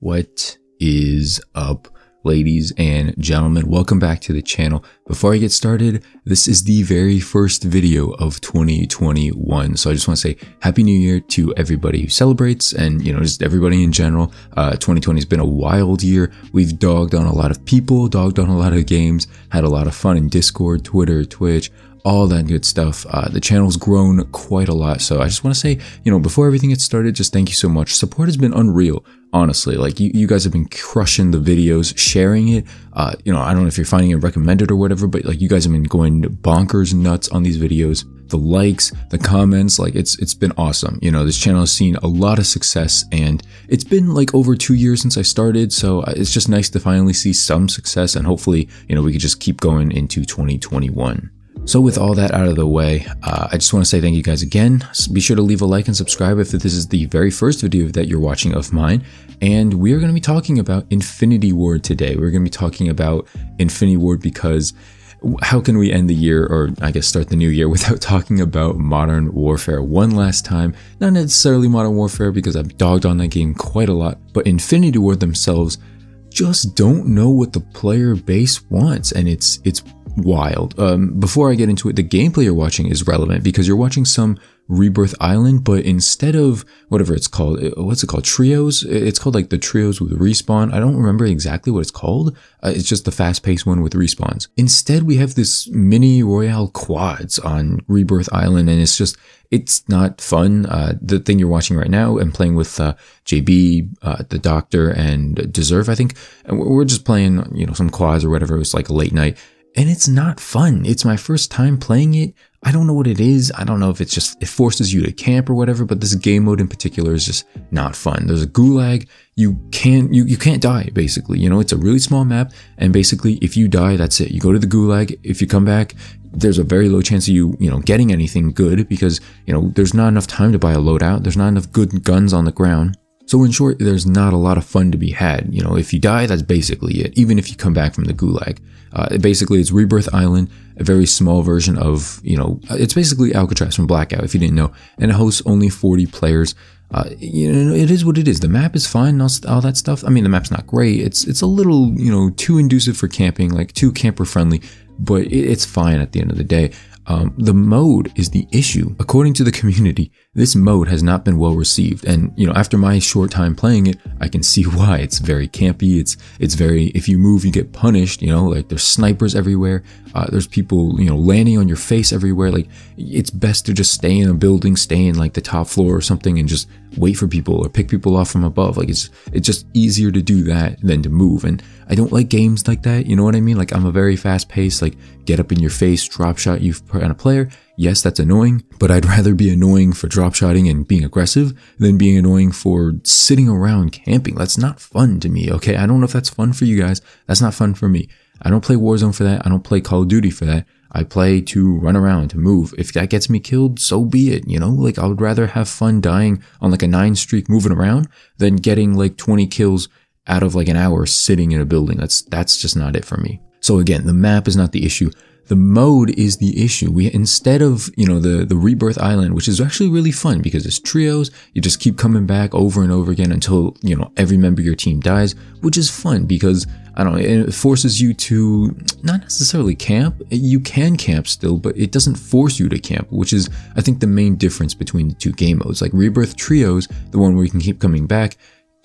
What is up, ladies and gentlemen? Welcome back to the channel. Before I get started, this is the very first video of 2021. So I just want to say Happy New Year to everybody who celebrates and, you know, just everybody in general. Uh, 2020 has been a wild year. We've dogged on a lot of people, dogged on a lot of games, had a lot of fun in Discord, Twitter, Twitch, all that good stuff. Uh, the channel's grown quite a lot. So I just want to say, you know, before everything gets started, just thank you so much. Support has been unreal honestly like you, you guys have been crushing the videos sharing it uh, you know i don't know if you're finding it recommended or whatever but like you guys have been going bonkers nuts on these videos the likes the comments like it's it's been awesome you know this channel has seen a lot of success and it's been like over two years since i started so uh, it's just nice to finally see some success and hopefully you know we could just keep going into 2021 so, with all that out of the way, uh, I just want to say thank you guys again. Be sure to leave a like and subscribe if this is the very first video that you're watching of mine. And we are going to be talking about Infinity Ward today. We're going to be talking about Infinity Ward because how can we end the year, or I guess start the new year, without talking about Modern Warfare one last time? Not necessarily Modern Warfare because I've dogged on that game quite a lot, but Infinity Ward themselves just don't know what the player base wants and it's it's wild. Um, before I get into it, the gameplay you're watching is relevant because you're watching some Rebirth Island, but instead of whatever it's called, uh, what's it called? Trios? It's called like the trios with respawn. I don't remember exactly what it's called. Uh, it's just the fast paced one with respawns. Instead, we have this mini Royale quads on Rebirth Island, and it's just, it's not fun. Uh, the thing you're watching right now and playing with uh, JB, uh, the doctor, and Deserve, I think, we're just playing, you know, some quads or whatever. It was like late night and it's not fun. It's my first time playing it. I don't know what it is. I don't know if it's just it forces you to camp or whatever, but this game mode in particular is just not fun. There's a gulag. You can't you, you can't die basically. You know, it's a really small map and basically if you die, that's it. You go to the gulag. If you come back, there's a very low chance of you, you know, getting anything good because, you know, there's not enough time to buy a loadout. There's not enough good guns on the ground. So in short, there's not a lot of fun to be had. You know, if you die, that's basically it. Even if you come back from the gulag, uh, basically it's Rebirth Island, a very small version of you know, uh, it's basically Alcatraz from Blackout, if you didn't know, and it hosts only 40 players. Uh, you know, it is what it is. The map is fine, all, all that stuff. I mean, the map's not great. It's it's a little you know too inducive for camping, like too camper friendly, but it's fine at the end of the day. Um, the mode is the issue. According to the community, this mode has not been well received, and you know, after my short time playing it, I can see why. It's very campy. It's it's very if you move, you get punished. You know, like there's snipers everywhere. Uh, there's people you know landing on your face everywhere. Like it's best to just stay in a building, stay in like the top floor or something, and just wait for people or pick people off from above. Like it's it's just easier to do that than to move. And I don't like games like that. You know what I mean? Like I'm a very fast paced, like get up in your face, drop shot you and a player, yes, that's annoying, but I'd rather be annoying for drop shotting and being aggressive than being annoying for sitting around camping. That's not fun to me, okay? I don't know if that's fun for you guys. That's not fun for me. I don't play Warzone for that. I don't play Call of Duty for that. I play to run around, to move. If that gets me killed, so be it. You know, like I would rather have fun dying on like a nine streak moving around than getting like 20 kills out of like an hour sitting in a building. That's, that's just not it for me. So again, the map is not the issue the mode is the issue. We instead of you know the the Rebirth Island, which is actually really fun because it's trios. You just keep coming back over and over again until you know every member of your team dies, which is fun because I don't know it forces you to not necessarily camp. You can camp still, but it doesn't force you to camp, which is I think the main difference between the two game modes. Like Rebirth Trios, the one where you can keep coming back,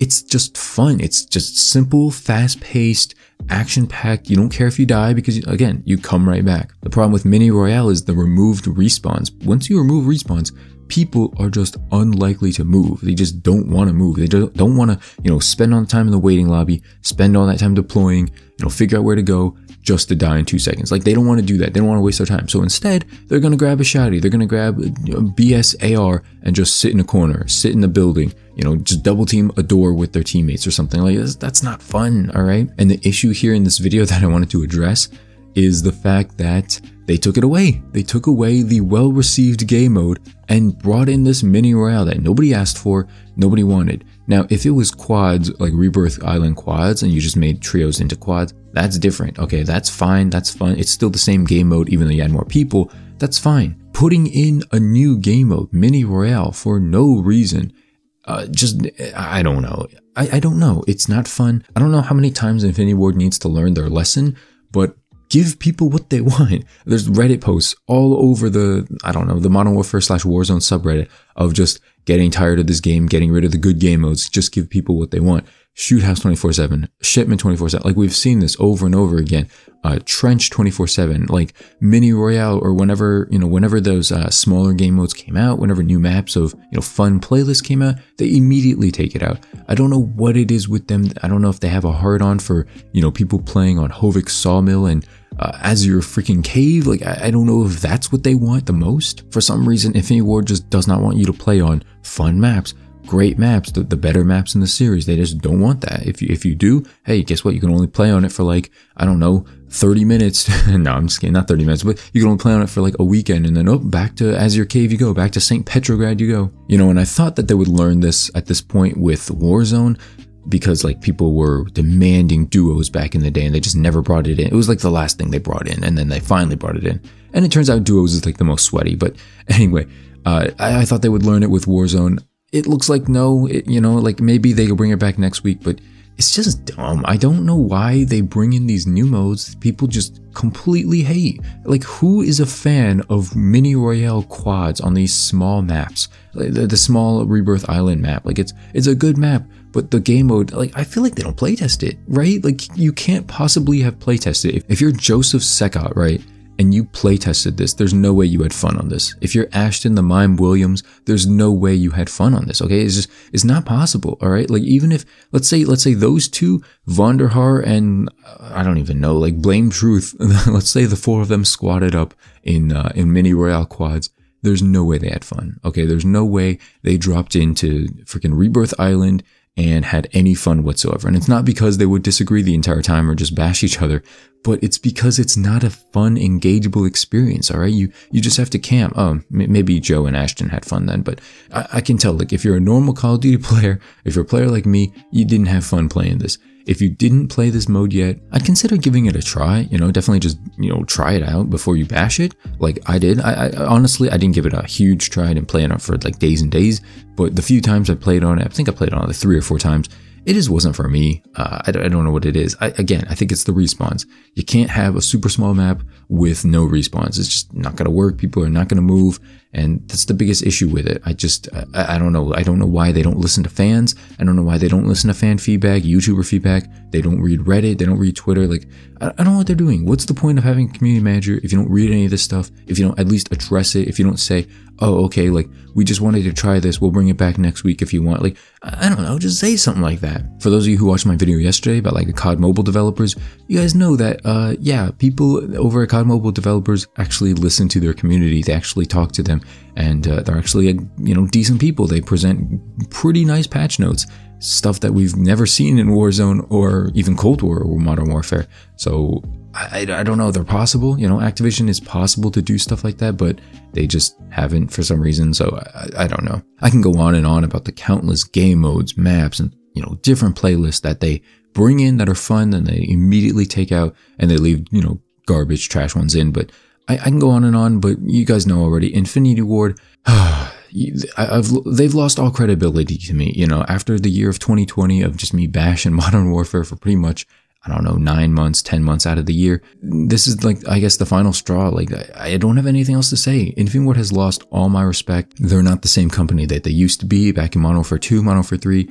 it's just fun. It's just simple, fast paced, action packed. You don't care if you die because, you, again, you come right back. The problem with Mini Royale is the removed respawns. Once you remove respawns, people are just unlikely to move. They just don't want to move. They don't want to, you know, spend all the time in the waiting lobby, spend all that time deploying, you know, figure out where to go just to die in two seconds. Like they don't want to do that. They don't want to waste their time. So instead, they're going to grab a shotty. They're going to grab a BSAR and just sit in a corner, sit in the building, you know, just double team a door with their teammates or something like this. That's not fun. All right. And the issue here in this video that I wanted to address is the fact that they took it away. They took away the well received gay mode and brought in this mini royale that nobody asked for, nobody wanted. Now, if it was quads, like Rebirth Island quads, and you just made trios into quads, that's different. Okay, that's fine, that's fun. It's still the same game mode, even though you had more people. That's fine. Putting in a new game mode, mini royale, for no reason, uh, just, I don't know. I, I don't know. It's not fun. I don't know how many times Infinity Ward needs to learn their lesson, but give people what they want. There's Reddit posts all over the, I don't know, the Modern Warfare slash Warzone subreddit of just getting tired of this game, getting rid of the good game modes, just give people what they want. Shoot house 24 7, shipment 24 7. Like we've seen this over and over again. Uh, trench 24 7, like mini royale or whenever, you know, whenever those uh, smaller game modes came out, whenever new maps of, you know, fun playlists came out, they immediately take it out. I don't know what it is with them. I don't know if they have a hard on for, you know, people playing on Hovik Sawmill and uh, as your freaking cave. Like, I, I, don't know if that's what they want the most. For some reason, Infinity War just does not want you to play on fun maps, great maps, the, the better maps in the series. They just don't want that. If you, if you do, hey, guess what? You can only play on it for like, I don't know, 30 minutes. no, I'm just kidding. Not 30 minutes, but you can only play on it for like a weekend and then, oh, back to as your cave you go, back to St. Petrograd you go. You know, and I thought that they would learn this at this point with Warzone because like people were demanding duos back in the day and they just never brought it in. It was like the last thing they brought in and then they finally brought it in. And it turns out duos is like the most sweaty. But anyway, uh, I, I, thought they would learn it with Warzone. It looks like no, it, you know, like maybe they could bring it back next week, but it's just dumb. I don't know why they bring in these new modes people just completely hate. Like, who is a fan of mini royale quads on these small maps? Like the, the small Rebirth Island map. Like, it's it's a good map, but the game mode, like, I feel like they don't playtest it, right? Like, you can't possibly have playtested it. If you're Joseph Sekot, right, and you playtested this, there's no way you had fun on this. If you're Ashton the Mime Williams, there's no way you had fun on this, okay? It's just, it's not possible, all right? Like, even if, let's say, let's say those two, Vonderhaar and, uh, I don't even know, like, Blame Truth, let's say the four of them squatted up in, uh, in mini Royale quads there's no way they had fun. Okay, there's no way they dropped into freaking Rebirth Island and had any fun whatsoever. And it's not because they would disagree the entire time or just bash each other, but it's because it's not a fun, engageable experience. All right, you you just have to camp. Oh, maybe Joe and Ashton had fun then, but I, I can tell. Like, if you're a normal Call of Duty player, if you're a player like me, you didn't have fun playing this. If you didn't play this mode yet, I'd consider giving it a try. You know, definitely just, you know, try it out before you bash it. Like I did. I, I honestly, I didn't give it a huge try. I didn't play it on for like days and days. But the few times I played on it, I think I played on it like three or four times. It just wasn't for me. Uh, I, don't, I, don't, know what it is. I, again, I think it's the respawns. You can't have a super small map with no respawns. It's just not going to work. People are not going to move. And that's the biggest issue with it. I just, I, I, don't know. I don't know why they don't listen to fans. I don't know why they don't listen to fan feedback, YouTuber feedback. They don't read Reddit. They don't read Twitter. Like, I, I don't know what they're doing. What's the point of having a community manager if you don't read any of this stuff? If you don't at least address it? If you don't say, oh, okay, like, we just wanted to try this. We'll bring it back next week if you want. Like, I, I don't know. Just say something like that. For those of you who watched my video yesterday about like the COD Mobile developers, you guys know that, uh, yeah, people over at COD Mobile developers actually listen to their community. They actually talk to them time, and uh, they're actually uh, you know decent people. They present pretty nice patch notes, stuff that we've never seen in Warzone or even Cold War or Modern Warfare. So I, I don't know. They're possible. You know, Activision is possible to do stuff like that, but they just haven't for some reason. So I, I don't know. I can go on and on about the countless game modes, maps, and you know different playlists that they bring in that are fun and they immediately take out and they leave you know garbage trash ones in but I, I can go on and on, but you guys know already. Infinity Ward. I've, they've lost all credibility to me. You know, after the year of 2020 of just me bashing Modern Warfare for pretty much, I don't know, nine months, 10 months out of the year, this is like, I guess, the final straw. Like, I, I don't have anything else to say. Infinity Ward has lost all my respect. They're not the same company that they used to be back in Modern Warfare 2, Modern Warfare 3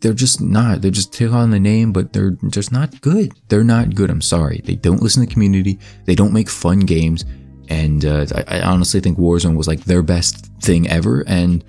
they're just not. They just take on the name, but they're just not good. They're not good. I'm sorry. They don't listen to the community. They don't make fun games. And uh, I, I, honestly think Warzone was like their best thing ever. And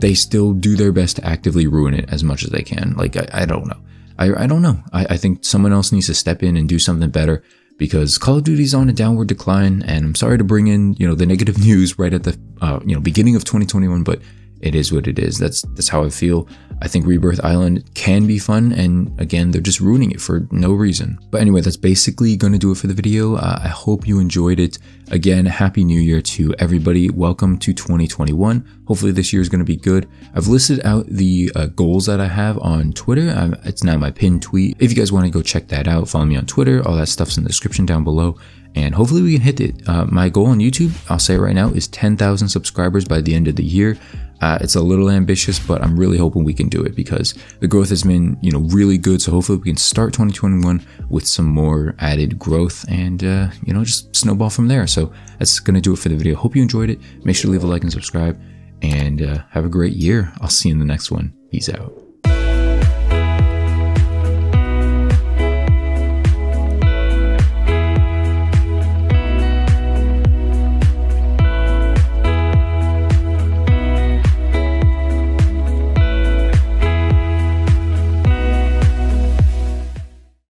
they still do their best to actively ruin it as much as they can. Like, I, I don't know. I, I don't know. I, think someone else needs to step in and do something better because Call of Duty's on a downward decline. And I'm sorry to bring in, you know, the negative news right at the, uh, you know, beginning of 2021, but it is what it is. That's that's how I feel. I think Rebirth Island can be fun, and again, they're just ruining it for no reason. But anyway, that's basically going to do it for the video. Uh, I hope you enjoyed it. Again, Happy New Year to everybody. Welcome to 2021. Hopefully, this year is going to be good. I've listed out the uh, goals that I have on Twitter. I'm, it's now my pinned tweet. If you guys want to go check that out, follow me on Twitter. All that stuff's in the description down below and hopefully we can hit it. Uh, my goal on YouTube, I'll say right now, is 10,000 subscribers by the end of the year. Uh, it's a little ambitious, but I'm really hoping we can do it because the growth has been, you know, really good. So hopefully we can start 2021 with some more added growth and, uh, you know, just snowball from there. So that's going to do it for the video. Hope you enjoyed it. Make sure to leave a like and subscribe and uh, have a great year. I'll see you in the next one. Peace out.